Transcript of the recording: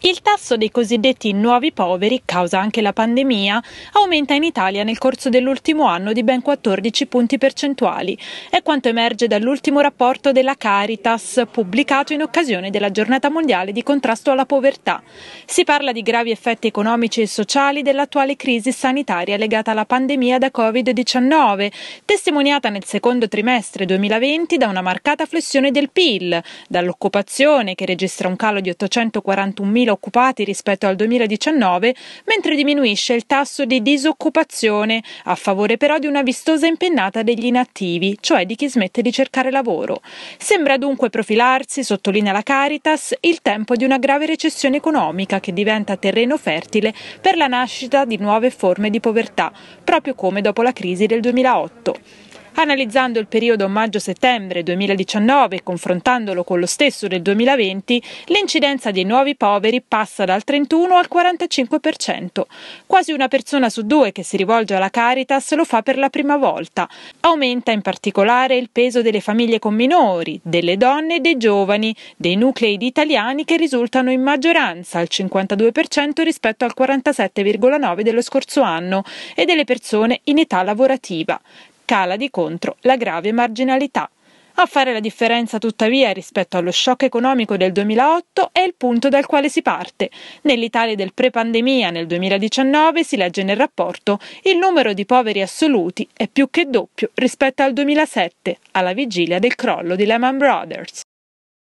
Il tasso dei cosiddetti nuovi poveri, causa anche la pandemia, aumenta in Italia nel corso dell'ultimo anno di ben 14 punti percentuali. È quanto emerge dall'ultimo rapporto della Caritas pubblicato in occasione della giornata mondiale di contrasto alla povertà. Si parla di gravi effetti economici e sociali dell'attuale crisi sanitaria legata alla pandemia da Covid-19, testimoniata nel secondo trimestre 2020 da una marcata flessione del PIL, dall'occupazione che registra un calo di 841.000 20.000 occupati rispetto al 2019, mentre diminuisce il tasso di disoccupazione, a favore però di una vistosa impennata degli inattivi, cioè di chi smette di cercare lavoro. Sembra dunque profilarsi, sottolinea la Caritas, il tempo di una grave recessione economica che diventa terreno fertile per la nascita di nuove forme di povertà, proprio come dopo la crisi del 2008. Analizzando il periodo maggio-settembre 2019 e confrontandolo con lo stesso del 2020, l'incidenza dei nuovi poveri passa dal 31 al 45%. Quasi una persona su due che si rivolge alla Caritas lo fa per la prima volta. Aumenta in particolare il peso delle famiglie con minori, delle donne e dei giovani, dei nuclei di italiani che risultano in maggioranza al 52% rispetto al 47,9% dello scorso anno e delle persone in età lavorativa cala di contro la grave marginalità. A fare la differenza tuttavia rispetto allo shock economico del 2008 è il punto dal quale si parte. Nell'Italia del pre-pandemia nel 2019 si legge nel rapporto il numero di poveri assoluti è più che doppio rispetto al 2007, alla vigilia del crollo di Lehman Brothers.